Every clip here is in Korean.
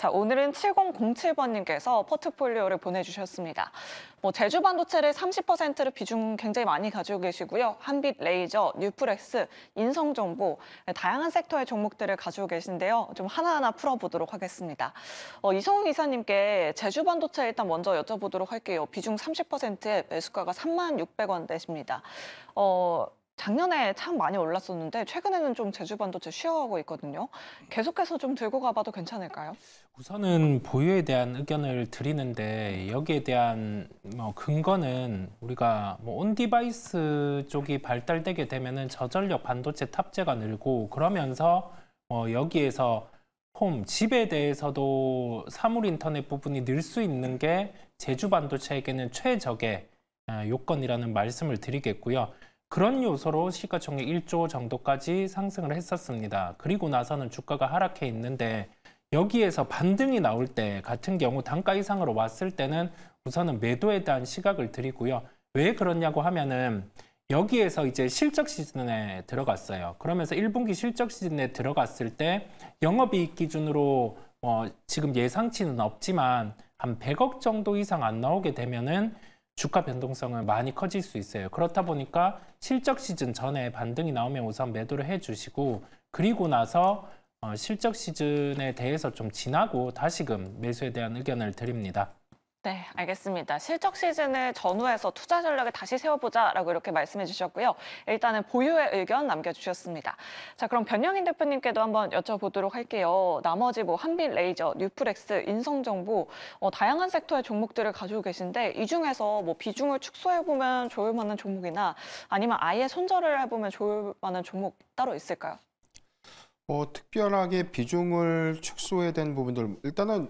자, 오늘은 7007번님께서 포트폴리오를 보내주셨습니다. 뭐 제주 반도체를 30%를 비중 굉장히 많이 가지고 계시고요. 한빛 레이저, 뉴프렉스, 인성정보, 다양한 섹터의 종목들을 가지고 계신데요. 좀 하나하나 풀어보도록 하겠습니다. 어, 이성훈 이사님께 제주 반도체 일단 먼저 여쭤보도록 할게요. 비중 30%에 매수가가 3만 600원 되십니다 어, 작년에 참 많이 올랐었는데 최근에는 좀 제주 반도체 쉬어가고 있거든요. 계속해서 좀 들고 가봐도 괜찮을까요? 우선은 보유에 대한 의견을 드리는데 여기에 대한 뭐 근거는 우리가 뭐 온디바이스 쪽이 발달되게 되면은 저전력 반도체 탑재가 늘고 그러면서 뭐 여기에서 홈, 집에 대해서도 사물 인터넷 부분이 늘 수 있는 게 제주 반도체에게는 최적의 아, 요건이라는 말씀을 드리겠고요. 그런 요소로 시가총액 1조 정도까지 상승을 했었습니다. 그리고 나서는 주가가 하락해 있는데 여기에서 반등이 나올 때 같은 경우 단가 이상으로 왔을 때는 우선은 매도에 대한 시각을 드리고요. 왜 그러냐고 하면은 여기에서 이제 실적 시즌에 들어갔어요. 그러면서 1분기 실적 시즌에 들어갔을 때 영업이익 기준으로 어, 지금 예상치는 없지만 한 100억 정도 이상 안 나오게 되면은 주가 변동성은 많이 커질 수 있어요. 그렇다 보니까 실적 시즌 전에 반등이 나오면 우선 매도를 해주시고 그리고 나서 어, 실적 시즌에 대해서 좀 지나고 다시금 매수에 대한 의견을 드립니다. 네, 알겠습니다. 실적 시즌을 전후해서 투자 전략을 다시 세워보자라고 이렇게 말씀해 주셨고요. 일단은 보유의 의견 남겨주셨습니다. 자, 그럼 변영인 대표님께도 한번 여쭤보도록 할게요. 나머지 뭐 한빛 레이저, 뉴프렉스, 인성정보, 어, 다양한 섹터의 종목들을 가지고 계신데 이 중에서 뭐 비중을 축소해보면 좋을 만한 종목이나 아니면 아예 손절을 해보면 좋을 만한 종목 따로 있을까요? 뭐 특별하게 비중을 축소해야 된 부분들 일단은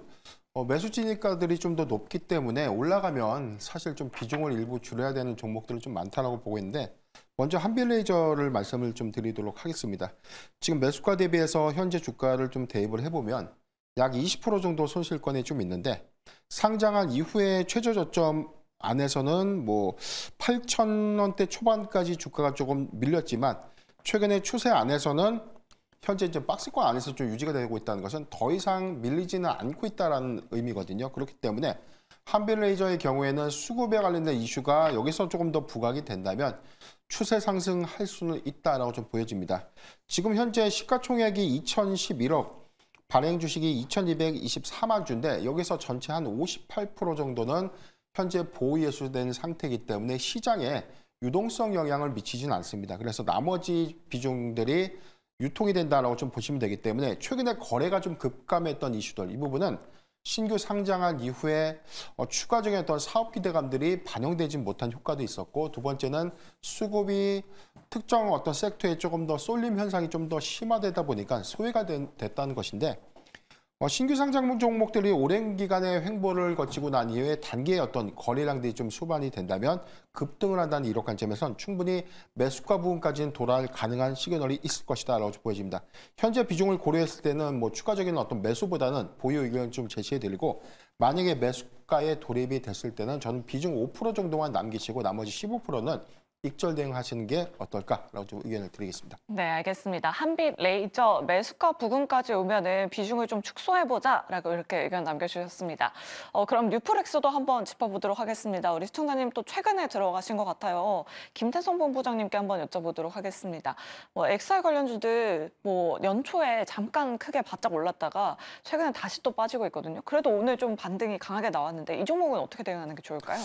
어, 매수 진입가들이 좀 더 높기 때문에 올라가면 사실 좀 비중을 일부 줄여야 되는 종목들이 좀 많다라고 보고 있는데 먼저 한빌레이저를 말씀을 좀 드리도록 하겠습니다. 지금 매수가 대비해서 현재 주가를 좀 대입을 해보면 약 20% 정도 손실권이 좀 있는데 상장한 이후에 최저 저점 안에서는 뭐8 0 0 0 원대 초반까지 주가가 조금 밀렸지만 최근에 추세 안에서는 현재 이제 박스권 안에서 좀 유지가 되고 있다는 것은 더 이상 밀리지는 않고 있다는 의미거든요. 그렇기 때문에 한빌레이저의 경우에는 수급에 관련된 이슈가 여기서 조금 더 부각이 된다면 추세 상승할 수는 있다라고 좀 보여집니다. 지금 현재 시가총액이 2011억, 발행 주식이 2224만 주인데 여기서 전체 한 58% 정도는 현재 보유 예수된 상태이기 때문에 시장에 유동성 영향을 미치진 않습니다. 그래서 나머지 비중들이 유통이 된다라고 좀 보시면 되기 때문에 최근에 거래가 좀 급감했던 이슈들 이 부분은 신규 상장한 이후에 어, 추가적인 어떤 사업 기대감들이 반영되지 못한 효과도 있었고 두 번째는 수급이 특정 어떤 섹터에 조금 더 쏠림 현상이 좀 더 심화되다 보니까 소외가 된, 됐다는 것인데 뭐 신규 상장 종목들이 오랜 기간의 횡보를 거치고 난 이후에 단기의 어떤 거래량들이 좀수반이 된다면 급등을 한다는 이런 관점에선 충분히 매수가 부분까지는 돌아갈 가능한 시그널이 있을 것이다 라고 보여집니다. 현재 비중을 고려했을 때는 뭐 추가적인 어떤 매수보다는 보유 의견 좀 제시해드리고 만약에 매수가에 돌입이 됐을 때는 저는 비중 5% 정도만 남기시고 나머지 15%는 익절 대응하시는 게 어떨까라고 좀 의견을 드리겠습니다. 네, 알겠습니다. 한빛 레이저 매수가 부근까지 오면은 비중을 좀 축소해보자라고 이렇게 의견 남겨주셨습니다. 어, 그럼 뉴프렉스도 한번 짚어보도록 하겠습니다. 우리 시청자님 또 최근에 들어가신 것 같아요. 김태성 본부장님께 한번 여쭤보도록 하겠습니다. 뭐 엑셀 관련주들 뭐 연초에 잠깐 크게 바짝 올랐다가 최근에 다시 또 빠지고 있거든요. 그래도 오늘 좀 반등이 강하게 나왔는데 이 종목은 어떻게 대응하는 게 좋을까요?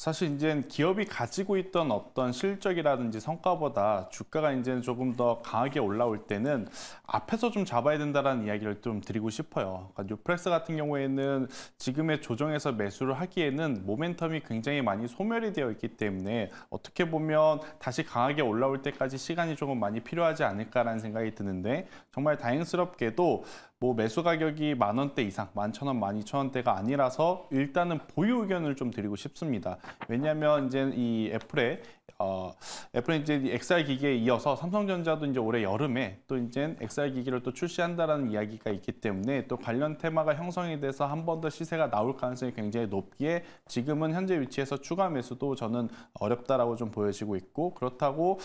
사실 이제 기업이 가지고 있던 어떤 실적이라든지 성과보다 주가가 이제 조금 더 강하게 올라올 때는 앞에서 좀 잡아야 된다라는 이야기를 좀 드리고 싶어요. 그러니까 뉴프렉스 같은 경우에는 지금의 조정에서 매수를 하기에는 모멘텀이 굉장히 많이 소멸이 되어 있기 때문에 어떻게 보면 다시 강하게 올라올 때까지 시간이 조금 많이 필요하지 않을까라는 생각이 드는데 정말 다행스럽게도 뭐 매수 가격이 만 원대 이상, 만 천 원, 만 이천 원대가 아니라서 일단은 보유 의견을 좀 드리고 싶습니다. 왜냐하면 이제 이 애플의 어, 애플은 이제 XR 기기에 이어서 삼성전자도 이제 올해 여름에 또 이제 XR 기기를 또 출시한다라는 이야기가 있기 때문에 또 관련 테마가 형성이 돼서 한 번 더 시세가 나올 가능성이 굉장히 높기에 지금은 현재 위치에서 추가 매수도 저는 어렵다라고 좀 보여지고 있고 그렇다고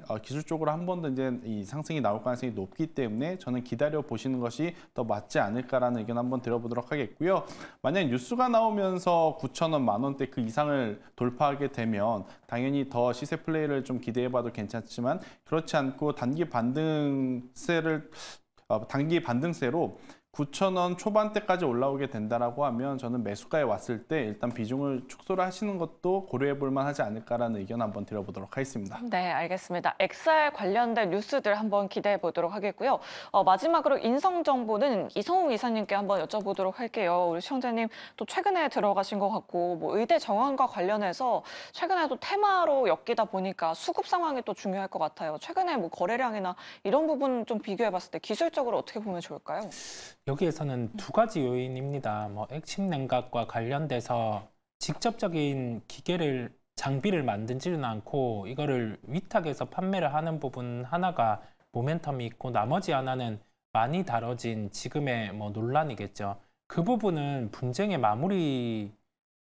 손절하기에는 어, 기술 적으로한 번 더 이제 이 상승이 나올 가능성이 높기 때문에 저는 기다려 보시는 것이 더 맞지 않을까라는 의견 한번 들어보도록 하겠고요. 만약 뉴스가 나오면서 9천 원, 만 원대 그 이상을 돌파하게 되면 당연히 더 시세 플레이를 좀 기대해봐도 괜찮지만 그렇지 않고 단기 반등세를 어, 단기 반등세로 9,000원 초반대까지 올라오게 된다라고 하면 저는 매수가에 왔을 때 일단 비중을 축소를 하시는 것도 고려해 볼 만하지 않을까라는 의견 한번 드려보도록 하겠습니다. 네, 알겠습니다. 엑셀 관련된 뉴스들 한번 기대해 보도록 하겠고요. 어, 마지막으로 인성 정보는 이성웅 이사님께 한번 여쭤보도록 할게요. 우리 시청자님 또 최근에 들어가신 것 같고 뭐 의대 정원과 관련해서 최근에 도 테마로 엮이다 보니까 수급 상황이 또 중요할 것 같아요. 최근에 뭐 거래량이나 이런 부분 좀 비교해 봤을 때 기술적으로 어떻게 보면 좋을까요? 여기에서는 두 가지 요인입니다. 뭐 액침 냉각과 관련돼서 직접적인 기계를 장비를 만든지는 않고 이거를 위탁해서 판매를 하는 부분 하나가 모멘텀이 있고 나머지 하나는 많이 다뤄진 지금의 뭐 논란이겠죠. 그 부분은 분쟁의 마무리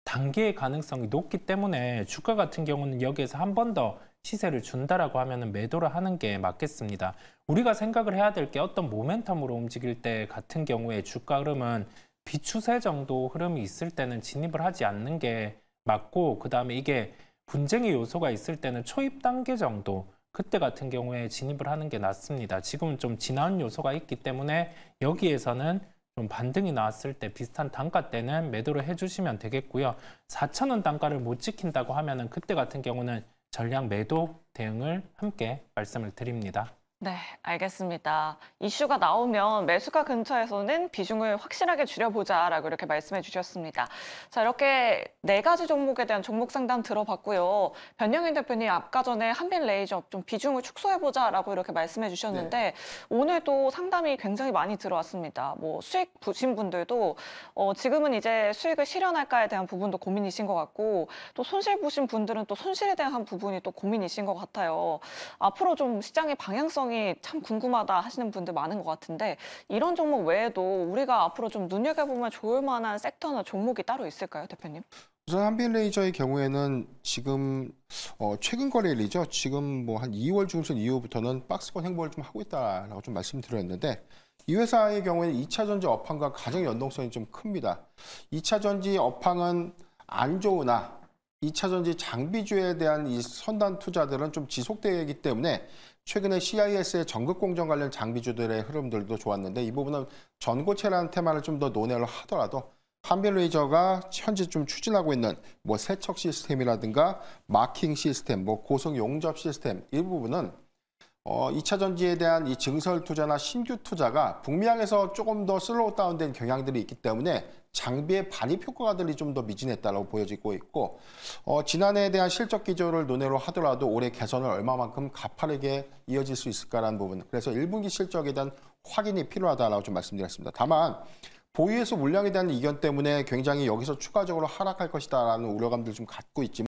단계의 가능성이 높기 때문에 주가 같은 경우는 여기에서 한번더 시세를 준다라고 하면은 매도를 하는 게 맞겠습니다. 우리가 생각을 해야 될 게 어떤 모멘텀으로 움직일 때 같은 경우에 주가 흐름은 비추세 정도 흐름이 있을 때는 진입을 하지 않는 게 맞고 그다음에 이게 분쟁의 요소가 있을 때는 초입 단계 정도 그때 같은 경우에 진입을 하는 게 낫습니다. 지금은 좀 지난 요소가 있기 때문에 여기에서는 좀 반등이 나왔을 때 비슷한 단가 때는 매도를 해주시면 되겠고요. 4천원 단가를 못 지킨다고 하면은 그때 같은 경우는 전략 매도 대응을 함께 말씀을 드립니다. 네, 알겠습니다. 이슈가 나오면 매수가 근처에서는 비중을 확실하게 줄여보자라고 이렇게 말씀해 주셨습니다. 자, 이렇게 네 가지 종목에 대한 종목 상담 들어봤고요. 변영인 대표님 아까 전에 한빈 레이저 좀 비중을 축소해보자라고 이렇게 말씀해 주셨는데 네. 오늘도 상담이 굉장히 많이 들어왔습니다. 뭐 수익 보신 분들도 어, 지금은 이제 수익을 실현할까에 대한 부분도 고민이신 것 같고 또 손실 보신 분들은 또 손실에 대한 부분이 또 고민이신 것 같아요. 앞으로 좀 시장의 방향성 내용이 참 궁금하다 하시는 분들 많은 것 같은데 이런 종목 외에도 우리가 앞으로 좀 눈여겨보면 좋을 만한 섹터나 종목이 따로 있을까요, 대표님? 우선 한빈레이저의 경우에는 지금 어, 최근 거래일이죠. 지금 뭐 한 2월 중순 이후부터는 박스권 행보를 좀 하고 있다라고 좀 말씀드렸는데 이 회사의 경우에는 2차전지 업황과 가장 연동성이 좀 큽니다. 2차전지 업황은 안 좋으나 2차전지 장비주에 대한 이 선단 투자들은 좀 지속되기 때문에 최근에 CIS의 전극 공정 관련 장비주들의 흐름들도 좋았는데 이 부분은 전고체라는 테마를 좀 더 논외를 하더라도 한별레이저가 현재 좀 추진하고 있는 뭐 세척 시스템이라든가 마킹 시스템, 뭐고속 용접 시스템 이 부분은 어, 2차 전지에 대한 이 증설 투자나 신규 투자가 북미향에서 조금 더 슬로우 다운된 경향들이 있기 때문에 장비의 반입 효과들이 좀 더 미진했다고 보여지고 있고 어, 지난해에 대한 실적 기조를 논외로 하더라도 올해 개선을 얼마만큼 가파르게 이어질 수 있을까라는 부분 그래서 1분기 실적에 대한 확인이 필요하다라고 좀 말씀드렸습니다. 다만 보유에서 물량에 대한 이견 때문에 굉장히 여기서 추가적으로 하락할 것이다라는 우려감들 좀 갖고 있지만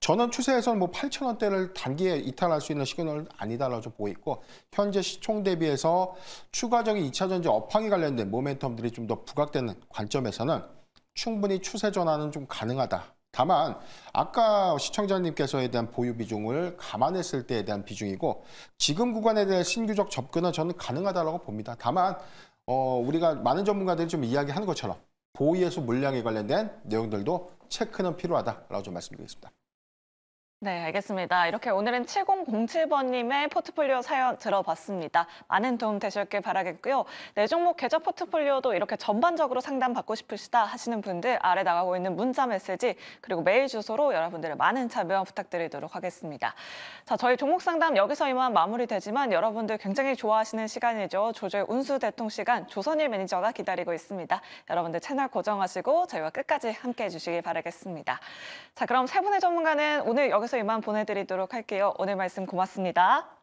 전원 추세에서는 뭐 8천 원대를 단기에 이탈할 수 있는 시그널은 아니다라고 좀보있고 현재 시총 대비해서 추가적인 2차 전지 업황이 관련된 모멘텀들이 좀 더 부각되는 관점에서는 충분히 추세 전환은 좀 가능하다. 다만 아까 시청자님께서에 대한 보유 비중을 감안했을 때에 대한 비중이고 지금 구간에 대한 신규적 접근은 저는 가능하다고 봅니다. 다만 어, 우리가 많은 전문가들이 좀 이야기하는 것처럼 보유에서 물량에 관련된 내용들도 체크는 필요하다라고 좀 말씀드리겠습니다. 네, 알겠습니다. 이렇게 오늘은 7007번님의 포트폴리오 사연 들어봤습니다. 많은 도움 되셨길 바라겠고요. 내 네, 종목 계좌 포트폴리오도 이렇게 전반적으로 상담받고 싶으시다 하시는 분들 아래 나가고 있는 문자 메시지 그리고 메일 주소로 여러분들의 많은 참여 부탁드리도록 하겠습니다. 자, 저희 종목 상담 여기서 이만 마무리되지만 여러분들 굉장히 좋아하시는 시간이죠. 조조의 운수 대통 시간 조선일 매니저가 기다리고 있습니다. 여러분들 채널 고정하시고 저희와 끝까지 함께해 주시길 바라겠습니다. 자, 그럼 세 분의 전문가는 오늘 여기서 이만 보내드리도록 할게요. 오늘 말씀 고맙습니다.